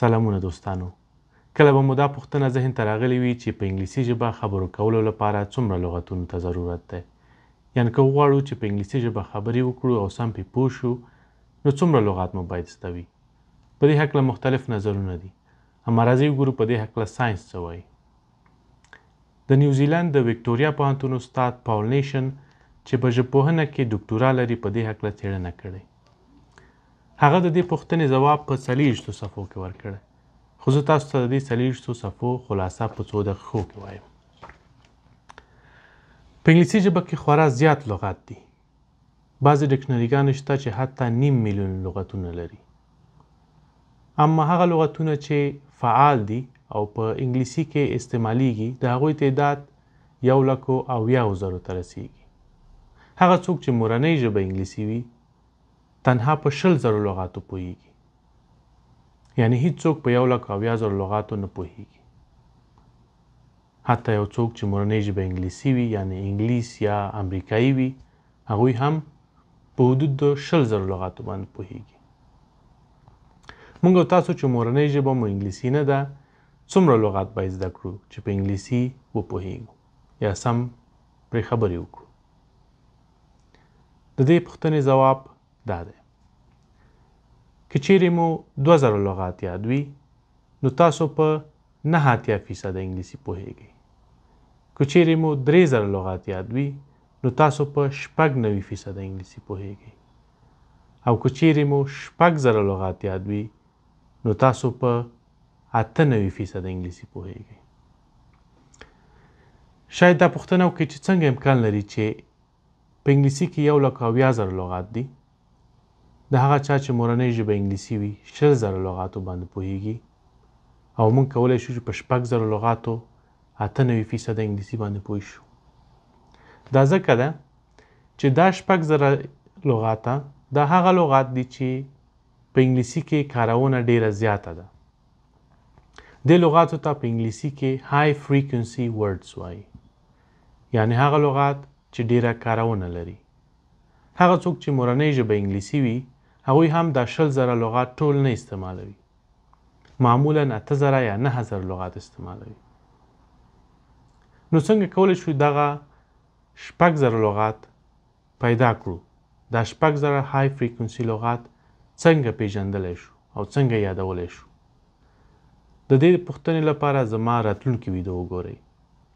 سلامونه دوستانو کله به مو دا پوښتنه ذهن ته راغلې وي چې په انګلیسي ژبه خبرو کولو لپاره څومره لغتونو ته ضرورت دی یعنې که وغواړو چې په انګلیسي ژبه خبرې وکړو او سم پې پوه شو نو څومره لغات مو باید زده وي په دې هکله مختلف نظرونه دي اما راځئ وګورو په دې هکله ساینس څه وایي د نیوزیلند د وکټوریا پوهنتون استاد پاول نیشن چې په ژبپوهنه کې دکتورا لري په دې هکله څېړنه کړې هغه د دې پوښتنې ځواب په څلېښتو صفو کې ورکړ خو زه تاسو ته د دې څلېښتو صفو خلاصه په څو دقیقو کې وایم په انګلیسي ژبه کې خورا زیات لغات دي بعضې ډکشنریګان شته چې حتی نیم میلیون لغتونه لري اما هغه لغتونه چې فعال دي او په انګلیسي کې استعمالیږي د هغوی تعداد یو لکو او یو زرو ته رسیږي هغه څوک چې مورنۍ ژبه انګلیسي وي تنها په شل زرو لغاتو پوهیږي یعنی هیڅوک په یو لک اویا زرو لغاتو نه پوهیږي حتی یو څوک چې مورنۍ ژبه انګلیسي وي یعنی انګلیس یا امریکایي وي هغوی هم په حدود د شل زرو لغاتو باندې پوهیږي موږ تاسو چې مورنۍ ژبه مو انګلیسي نه ده څومره لغات باید زده کړو چې په انګلیسي وپوهیږو یا سم پرې خبرې وکړو د دې پوښتنې ځواب دا دی که چیرې مو 2000 لغات یاد وي نو تاسو په نه اتیا فیصد انګلیسي پوهیږئ که چیرې مو 3000 لغات یاد وي نو تاسو په شپږ نوي فیصد انګلیسي پوهیږئ او که چیرې مو شپږ زره لغات یاد وي نو تاسو په اته نوي فیصد انګلیسي پوهیږئ شاید دا پوښتنه وکړي چې څنګه امکان لري چې په انګلیسي کې یو لک اویا زره لغات دي د هغه چا چې مورنۍ ژبه انګلیسي وي شل زره لغاتو باندې پوهیږي او موږ کولی شو چې په شپږ زره لغاتو اته نوي فیصده انګلیسي باندې پوه شو دا ځکه ده چې دا شپږ زره لغاته دا هغه لغات دي چې په انګلیسي کې کارونه ډیره زیاته ده د لغاتو ته په انګلیسي کې های فریکونسي ورډز وایي یعنی هغه لغات چې ډیره کارونه لري هغه څوک چې مورنۍ ژبه انګلیسي وي هغوی هم دا شل زره لغات ټول نه استعمالوي معمولا اته زره یا نه زره لغات استعمالوي نو څنګه کولی شو دغه شپږ زره لغات پیدا کړو دا شپږ زره های فریکونسي لغات څنګه پیژندلی شو او څنګه یادولی شو د دې پوښتنې لپاره زما راتلونکي ویډیو وګورئ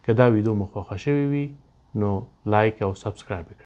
که دا ویډیو مو خوښه شوې وي نو لایک او سبسکرایب